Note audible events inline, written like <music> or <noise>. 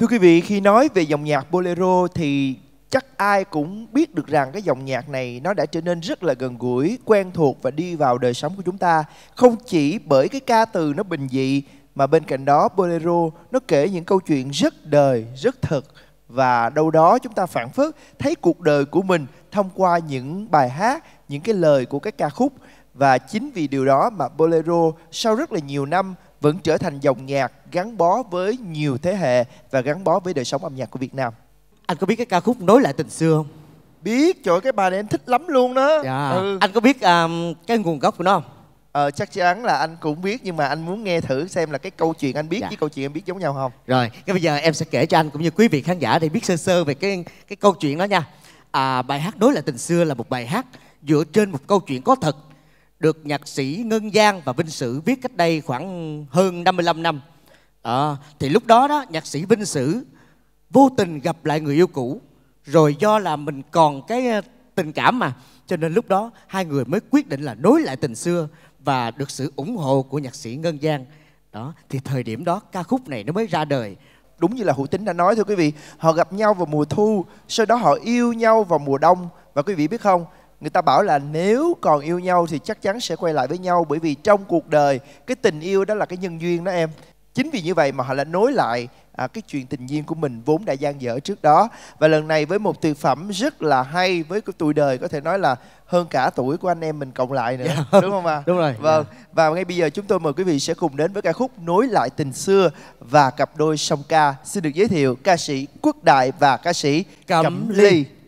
Thưa quý vị, khi nói về dòng nhạc bolero thì chắc ai cũng biết được rằng cái dòng nhạc này nó đã trở nên rất là gần gũi, quen thuộc và đi vào đời sống của chúng ta. Không chỉ bởi cái ca từ nó bình dị mà bên cạnh đó bolero nó kể những câu chuyện rất đời, rất thật và đâu đó chúng ta phản phất thấy cuộc đời của mình thông qua những bài hát, những cái lời của các ca khúc và chính vì điều đó mà bolero sau rất là nhiều năm vẫn trở thành dòng nhạc gắn bó với nhiều thế hệ và gắn bó với đời sống âm nhạc của Việt Nam. Anh có biết cái ca khúc Nối lại tình xưa không? Biết, trời cái bài này em thích lắm luôn đó. Dạ. Ừ. Anh có biết um, cái nguồn gốc của nó không? Ờ, chắc chắn là anh cũng biết nhưng mà anh muốn nghe thử xem là cái câu chuyện anh biết dạ. với câu chuyện em biết giống nhau không? Rồi, cái bây giờ em sẽ kể cho anh cũng như quý vị khán giả để biết sơ sơ về cái cái câu chuyện đó nha. À, bài hát Nối lại tình xưa là một bài hát dựa trên một câu chuyện có thật được nhạc sĩ Ngân Giang và Vinh Sử viết cách đây khoảng hơn 55 năm. À, thì lúc đó đó nhạc sĩ Vinh Sử vô tình gặp lại người yêu cũ rồi do là mình còn cái ờ, tình cảm mà cho nên lúc đó hai người mới quyết định là nối lại tình xưa và được sự ủng hộ của nhạc sĩ Ngân Giang. Đó, thì thời điểm đó ca khúc này nó mới ra đời. Đúng như là Hữu Tính đã nói thưa quý vị, họ gặp nhau vào mùa thu, sau đó họ yêu nhau vào mùa đông và quý vị biết không, người ta bảo là nếu còn yêu nhau thì chắc chắn sẽ quay lại với nhau bởi vì trong cuộc đời cái tình yêu đó là cái nhân duyên đó em chính vì như vậy mà họ lại nối lại à, cái chuyện tình duyên của mình vốn đã gian dở trước đó và lần này với một từ phẩm rất là hay với cái tuổi đời có thể nói là hơn cả tuổi của anh em mình cộng lại nữa yeah. Dạ. đúng không ạ à? <laughs> đúng rồi dạ. vâng yeah. và ngay bây giờ chúng tôi mời quý vị sẽ cùng đến với ca khúc nối lại tình xưa và cặp đôi song ca xin được giới thiệu ca sĩ quốc đại và ca sĩ cẩm, cẩm ly, ly.